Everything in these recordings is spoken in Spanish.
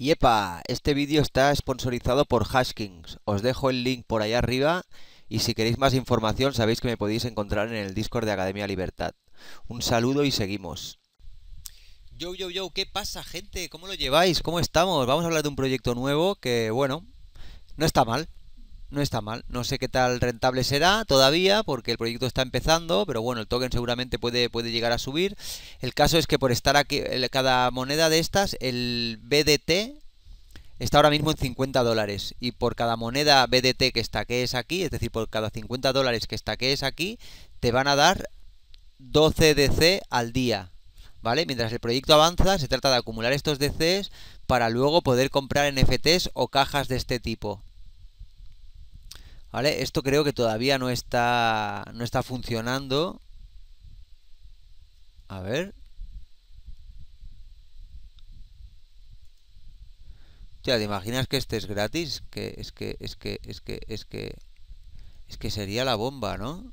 Y este vídeo está sponsorizado por Haskins. Os dejo el link por allá arriba y si queréis más información sabéis que me podéis encontrar en el Discord de Academia Libertad. Un saludo y seguimos. Yo, yo, yo, ¿qué pasa gente? ¿Cómo lo lleváis? ¿Cómo estamos? Vamos a hablar de un proyecto nuevo que, bueno, no está mal no está mal. No sé qué tal rentable será todavía, porque el proyecto está empezando, pero bueno, el token seguramente puede, puede llegar a subir. El caso es que por estar aquí, cada moneda de estas, el BDT está ahora mismo en 50 dólares. Y por cada moneda BDT que está aquí, es decir, por cada 50 dólares que está aquí, te van a dar 12 DC al día. ¿Vale? Mientras el proyecto avanza, se trata de acumular estos DCs para luego poder comprar NFTs o cajas de este tipo. ¿Vale? Esto creo que todavía no está, no está funcionando. A ver. ya ¿te imaginas que este es gratis? Que es que, es que, es que, es que... Es que sería la bomba, ¿no?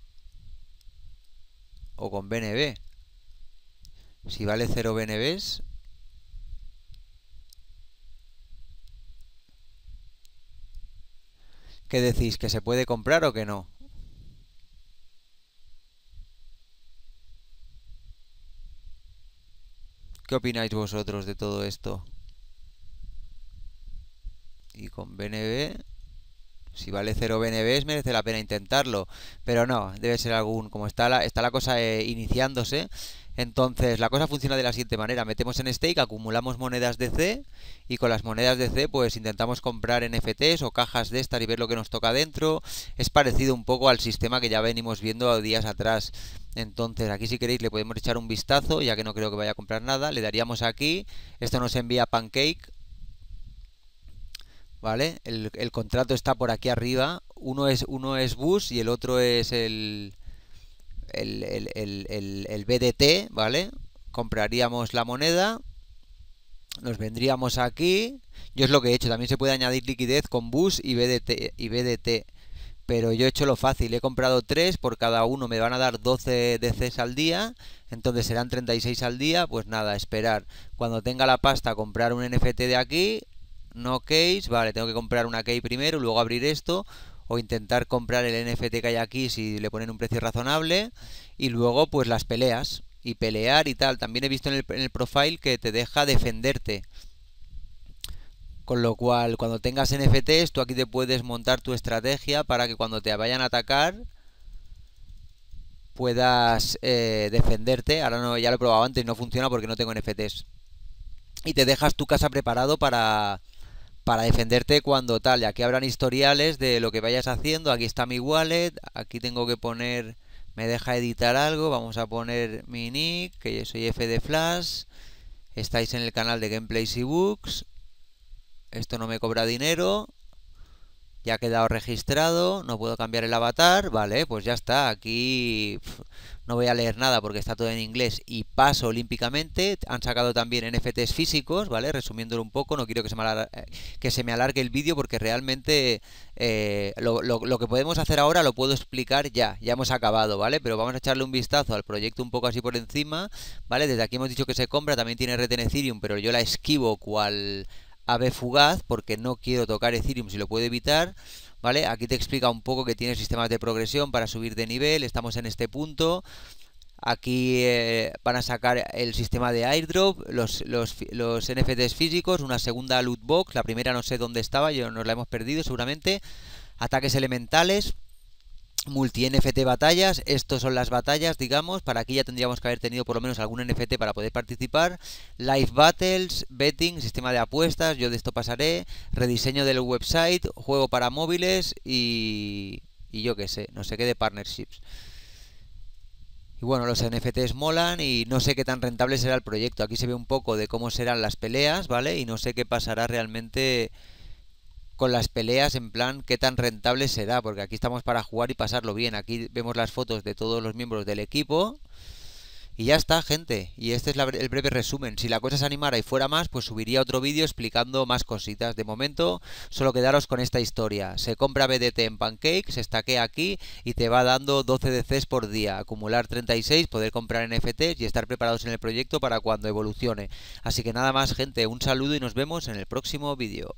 O con BNB. Si vale 0 BNBs, ¿Qué decís? ¿Que se puede comprar o que no? ¿Qué opináis vosotros de todo esto? Y con BNB, si vale cero 0 es merece la pena intentarlo, pero no, debe ser algún, como está la, está la cosa eh, iniciándose, entonces, la cosa funciona de la siguiente manera. Metemos en stake, acumulamos monedas de C y con las monedas de C pues intentamos comprar NFTs o cajas de estas y ver lo que nos toca dentro. Es parecido un poco al sistema que ya venimos viendo días atrás. Entonces, aquí si queréis le podemos echar un vistazo, ya que no creo que vaya a comprar nada. Le daríamos aquí. Esto nos envía Pancake. ¿Vale? El, contrato está por aquí arriba. Uno es, uno es Bus y el otro es el el, BDT, ¿vale? Compraríamos la moneda, nos vendríamos aquí. Yo es lo que he hecho, también se puede añadir liquidez con BUS y BDT. Y BDT. Pero yo he hecho lo fácil, he comprado 3, por cada uno me van a dar 12 DCs al día, entonces serán 36 al día, pues nada, esperar. Cuando tenga la pasta, comprar un NFT de aquí, no case, vale, tengo que comprar una key primero, luego abrir esto, o intentar comprar el NFT que hay aquí si le ponen un precio razonable y luego pues las peleas y pelear y tal. También he visto en el, profile que te deja defenderte. Con lo cual, cuando tengas NFTs, tú aquí te puedes montar tu estrategia para que cuando te vayan a atacar puedas eh, defenderte. Ahora no, ya lo he probado antes, no funciona porque no tengo NFTs. Y te dejas tu casa preparado para, para defenderte cuando tal. Y aquí habrán historiales de lo que vayas haciendo. Aquí está mi wallet, aquí tengo que poner, me deja editar algo, vamos a poner mi nick, que yo soy F de Flash. Estáis en el canal de Gameplays y Books. Esto no me cobra dinero ya ha quedado registrado, no puedo cambiar el avatar, vale, pues ya está, aquí no voy a leer nada porque está todo en inglés y paso olímpicamente, han sacado también NFTs físicos, vale, resumiéndolo un poco, no quiero que se me alargue, eh, que se me alargue el vídeo porque realmente eh, lo, que podemos hacer ahora lo puedo explicar ya, ya hemos acabado, vale, pero vamos a echarle un vistazo al proyecto un poco así por encima, vale, desde aquí hemos dicho que se compra, también tiene retenecirium, pero yo la esquivo cual a B fugaz porque no quiero tocar Ethereum si lo puedo evitar. ¿Vale? Aquí te explica un poco que tiene sistemas de progresión para subir de nivel. Estamos en este punto. Aquí eh, van a sacar el sistema de airdrop, los, los, los, NFTs físicos, una segunda loot box. La primera no sé dónde estaba, yo nos la hemos perdido seguramente. Ataques elementales, multi-NFT batallas, estos son las batallas, digamos, para aquí ya tendríamos que haber tenido por lo menos algún NFT para poder participar, live battles, betting, sistema de apuestas, yo de esto pasaré, rediseño del website, juego para móviles y, y yo qué sé, no sé qué de partnerships. Y bueno, los NFTs molan y no sé qué tan rentable será el proyecto. Aquí se ve un poco de cómo serán las peleas, ¿vale? Y no sé qué pasará realmente con las peleas en plan qué tan rentable será, porque aquí estamos para jugar y pasarlo bien. Aquí vemos las fotos de todos los miembros del equipo. Y ya está, gente. Y este es el breve resumen. Si la cosa se animara y fuera más, pues subiría otro vídeo explicando más cositas. De momento, solo quedaros con esta historia. Se compra BDT en Pancake, se estaquea aquí y te va dando 12 DCs por día. Acumular 36, poder comprar NFTs y estar preparados en el proyecto para cuando evolucione. Así que nada más, gente. Un saludo y nos vemos en el próximo vídeo.